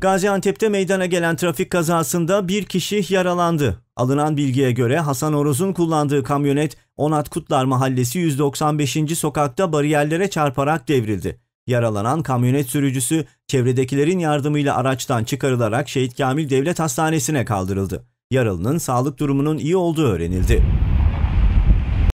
Gaziantep'te meydana gelen trafik kazasında bir kişi yaralandı. Alınan bilgiye göre Hasan Oroz'un kullandığı kamyonet Onat Kutlar Mahallesi 195. sokakta bariyerlere çarparak devrildi. Yaralanan kamyonet sürücüsü çevredekilerin yardımıyla araçtan çıkarılarak Şehit Kamil Devlet Hastanesi'ne kaldırıldı. Yaralının sağlık durumunun iyi olduğu öğrenildi.